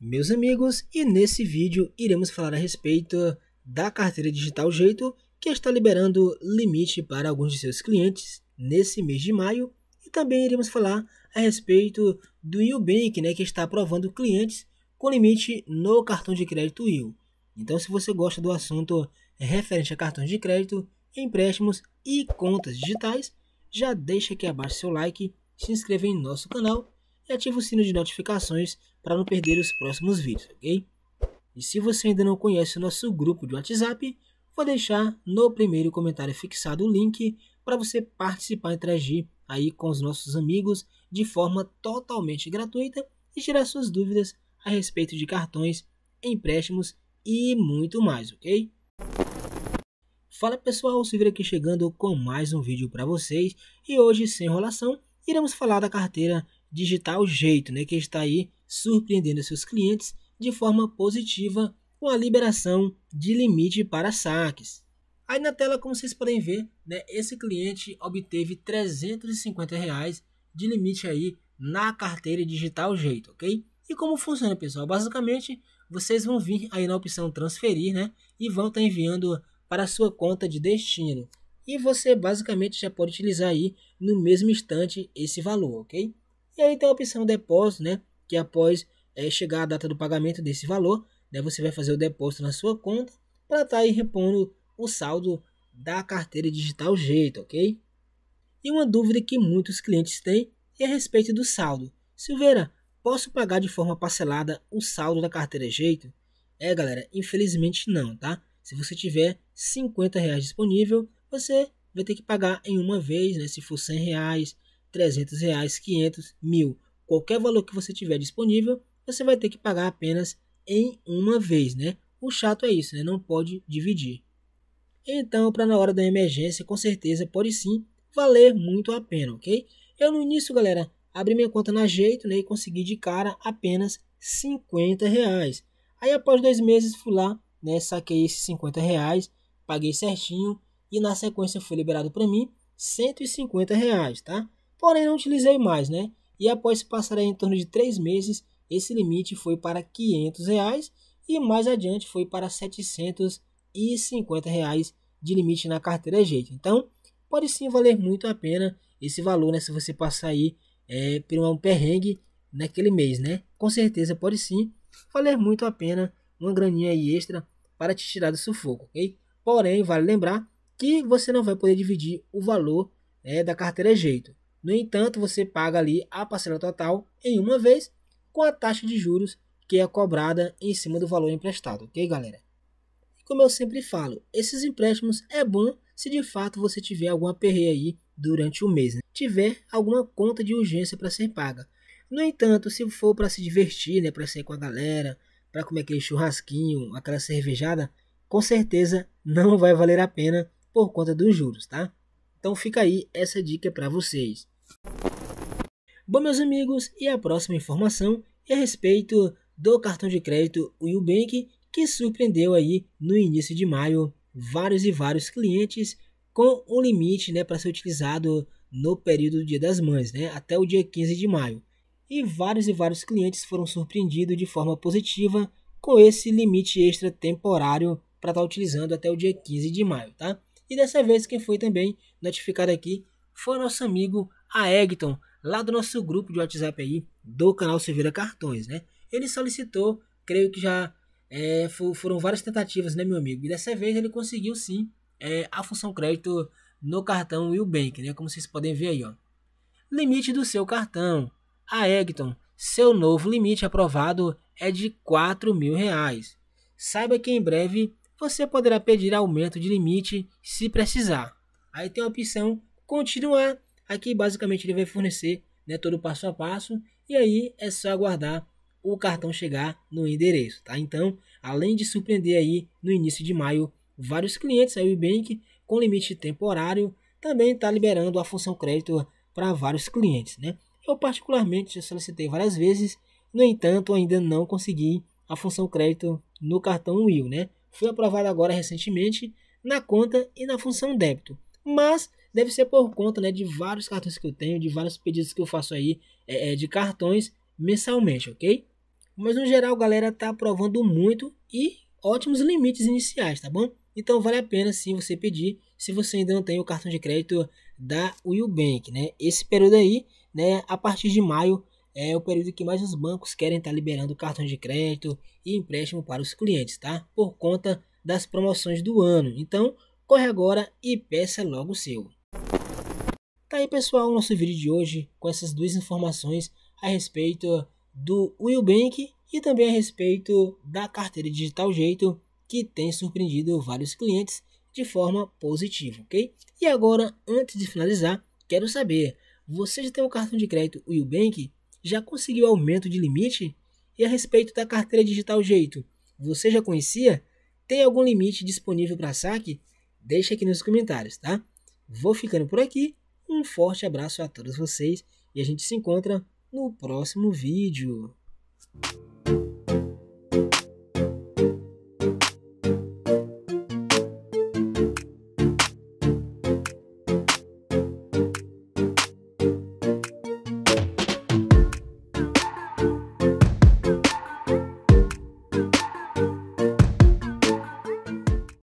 Meus amigos, e nesse vídeo iremos falar a respeito da carteira digital Jeito, que está liberando limite para alguns de seus clientes nesse mês de maio, e também iremos falar a respeito do Nubank, né, que está aprovando clientes com limite no cartão de crédito Will. Então, se você gosta do assunto referente a cartões de crédito, empréstimos e contas digitais, já deixa aqui abaixo seu like, se inscreva em nosso canal e ativa o sino de notificações para não perder os próximos vídeos, ok? E se você ainda não conhece o nosso grupo de WhatsApp, vou deixar no primeiro comentário fixado o link para você participar e interagir aí com os nossos amigos de forma totalmente gratuita e tirar suas dúvidas a respeito de cartões, empréstimos e muito mais, ok? Fala pessoal, Silveira aqui chegando com mais um vídeo para vocês e hoje, sem enrolação, iremos falar da carteira digital jeito, né, que está aí surpreendendo seus clientes de forma positiva com a liberação de limite para saques. Aí na tela, como vocês podem ver, né, esse cliente obteve 350 reais de limite aí na carteira digital jeito, ok? E como funciona, pessoal? Basicamente, vocês vão vir aí na opção transferir, né? E vão estar tá enviando para sua conta de destino. E você basicamente já pode utilizar aí no mesmo instante esse valor, ok? E aí tem a opção depósito, né? Que após é, chegar a data do pagamento desse valor, né, você vai fazer o depósito na sua conta para estar tá aí repondo o saldo da carteira digital jeito, ok? E uma dúvida que muitos clientes têm é a respeito do saldo. Silveira, posso pagar de forma parcelada o saldo da carteira jeito? É, galera, infelizmente não, tá? Se você tiver 50 reais disponível, você vai ter que pagar em uma vez, né? Se for 100 reais, 300 reais, 500, mil, qualquer valor que você tiver disponível, você vai ter que pagar apenas em uma vez, né? O chato é isso, né? Não pode dividir. Então, para na hora da emergência, com certeza pode sim valer muito a pena, ok? Eu no início, galera, abri minha conta na Jeito né, e consegui de cara apenas 50 reais. Aí após dois meses fui lá, né, saquei esses 50 reais, paguei certinho e na sequência foi liberado para mim 150 reais, tá? porém não utilizei mais, né? E após se passar em torno de 3 meses, esse limite foi para 500 reais, e mais adiante foi para 750 reais de limite na carteira jeito. Então, pode sim valer muito a pena esse valor, né? Se você passar aí é, por um perrengue naquele mês, né? Com certeza pode sim valer muito a pena uma graninha aí extra para te tirar do sufoco, ok? Porém, vale lembrar que você não vai poder dividir o valor é, da carteira jeito. No entanto, você paga ali a parcela total em uma vez com a taxa de juros que é cobrada em cima do valor emprestado, ok, galera? E como eu sempre falo, esses empréstimos é bom se de fato você tiver alguma perreia aí durante o mês, né? tiver alguma conta de urgência para ser paga. No entanto, se for para se divertir, né, para sair com a galera, para comer aquele churrasquinho, aquela cervejada, com certeza não vai valer a pena por conta dos juros, tá? Então fica aí essa dica para vocês. Bom, meus amigos, e a próxima informação é a respeito do cartão de crédito Nubank, que surpreendeu aí no início de maio vários e vários clientes com um limite né, para ser utilizado no período do Dia das Mães, né, até o dia 15 de maio. E vários e vários clientes foram surpreendidos de forma positiva com esse limite extra temporário para estar tá utilizando até o dia 15 de maio, tá? E dessa vez quem foi também notificado aqui foi o nosso amigo Aegton, lá do nosso grupo de WhatsApp aí, do canal Silveira Cartões, né? Ele solicitou, creio que já é, foram várias tentativas, né, meu amigo? E dessa vez ele conseguiu sim é, a função crédito no cartão Wilbank, né? Como vocês podem ver aí, ó. Limite do seu cartão. A Egton, seu novo limite aprovado é de 4 mil reais. Saiba que em breve você poderá pedir aumento de limite se precisar. Aí tem a opção continuar. Aqui basicamente ele vai fornecer né, todo o passo a passo e aí é só aguardar o cartão chegar no endereço, tá? Então, além de surpreender aí no início de maio vários clientes, a Nubank com limite temporário também está liberando a função crédito para vários clientes, né? Eu particularmente já solicitei várias vezes, no entanto ainda não consegui a função crédito no cartão Will, né? foi aprovado agora recentemente na conta e na função débito. Mas deve ser por conta né, de vários cartões que eu tenho, de vários pedidos que eu faço aí é, é, de cartões mensalmente, ok? Mas no geral, galera, tá aprovando muito e ótimos limites iniciais, tá bom? Então vale a pena sim você pedir se você ainda não tem o cartão de crédito da Will Bank, né? Esse período aí, né, a partir de maio é o período que mais os bancos querem estar tá liberando cartões de crédito e empréstimo para os clientes, tá? Por conta das promoções do ano. Então, corre agora e peça logo o seu. Tá aí, pessoal, o nosso vídeo de hoje com essas duas informações a respeito do Willbank e também a respeito da carteira digital Jeito, que tem surpreendido vários clientes de forma positiva, ok? E agora, antes de finalizar, quero saber, você já tem um cartão de crédito Willbank? Já conseguiu aumento de limite? E a respeito da carteira digital Jeito, você já conhecia? Tem algum limite disponível para saque? Deixa aqui nos comentários, tá? Vou ficando por aqui. Um forte abraço a todos vocês e a gente se encontra no próximo vídeo.